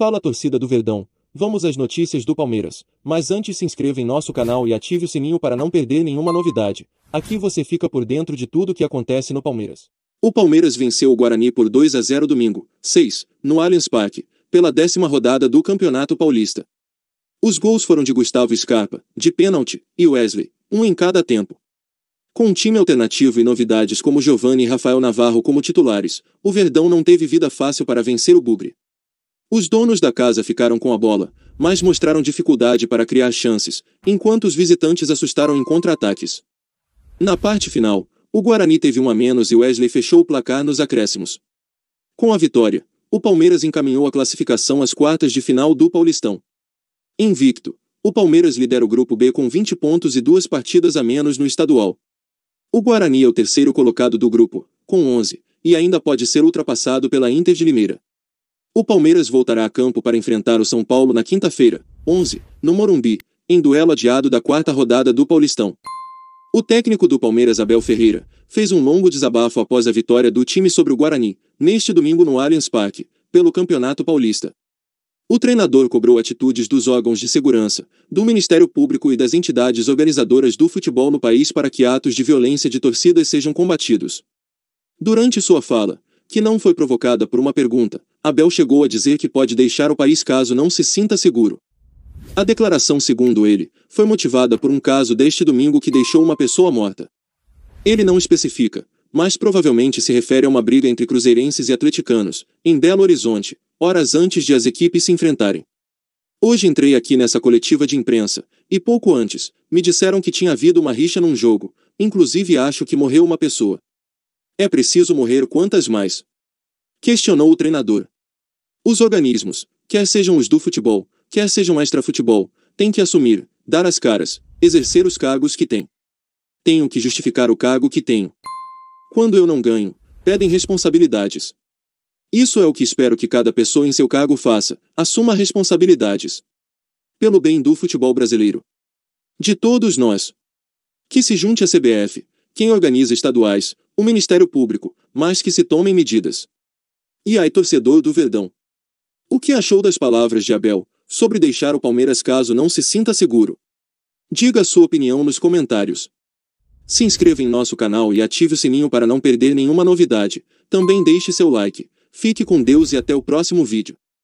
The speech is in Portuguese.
Fala torcida do Verdão, vamos às notícias do Palmeiras, mas antes se inscreva em nosso canal e ative o sininho para não perder nenhuma novidade. Aqui você fica por dentro de tudo o que acontece no Palmeiras. O Palmeiras venceu o Guarani por 2 a 0 domingo, 6, no Allianz Parque, pela décima rodada do Campeonato Paulista. Os gols foram de Gustavo Scarpa, de pênalti, e Wesley, um em cada tempo. Com um time alternativo e novidades como Giovanni e Rafael Navarro como titulares, o Verdão não teve vida fácil para vencer o Bugre. Os donos da casa ficaram com a bola, mas mostraram dificuldade para criar chances, enquanto os visitantes assustaram em contra-ataques. Na parte final, o Guarani teve um a menos e Wesley fechou o placar nos acréscimos. Com a vitória, o Palmeiras encaminhou a classificação às quartas de final do Paulistão. Invicto, o Palmeiras lidera o grupo B com 20 pontos e duas partidas a menos no estadual. O Guarani é o terceiro colocado do grupo, com 11, e ainda pode ser ultrapassado pela Inter de Limeira. O Palmeiras voltará a campo para enfrentar o São Paulo na quinta-feira, 11, no Morumbi, em duelo adiado da quarta rodada do Paulistão. O técnico do Palmeiras, Abel Ferreira, fez um longo desabafo após a vitória do time sobre o Guarani, neste domingo no Allianz Parque, pelo Campeonato Paulista. O treinador cobrou atitudes dos órgãos de segurança, do Ministério Público e das entidades organizadoras do futebol no país para que atos de violência de torcidas sejam combatidos. Durante sua fala, que não foi provocada por uma pergunta, Abel chegou a dizer que pode deixar o país caso não se sinta seguro. A declaração, segundo ele, foi motivada por um caso deste domingo que deixou uma pessoa morta. Ele não especifica, mas provavelmente se refere a uma briga entre cruzeirenses e atleticanos, em Belo Horizonte, horas antes de as equipes se enfrentarem. Hoje entrei aqui nessa coletiva de imprensa, e pouco antes, me disseram que tinha havido uma rixa num jogo, inclusive acho que morreu uma pessoa. É preciso morrer quantas mais? Questionou o treinador. Os organismos, quer sejam os do futebol, quer sejam extra-futebol, têm que assumir, dar as caras, exercer os cargos que têm. Tenho que justificar o cargo que tenho. Quando eu não ganho, pedem responsabilidades. Isso é o que espero que cada pessoa em seu cargo faça, assuma responsabilidades. Pelo bem do futebol brasileiro. De todos nós. Que se junte à CBF, quem organiza estaduais, o Ministério Público, mas que se tomem medidas. E aí, torcedor do Verdão. O que achou das palavras de Abel sobre deixar o Palmeiras caso não se sinta seguro? Diga sua opinião nos comentários. Se inscreva em nosso canal e ative o sininho para não perder nenhuma novidade. Também deixe seu like. Fique com Deus e até o próximo vídeo.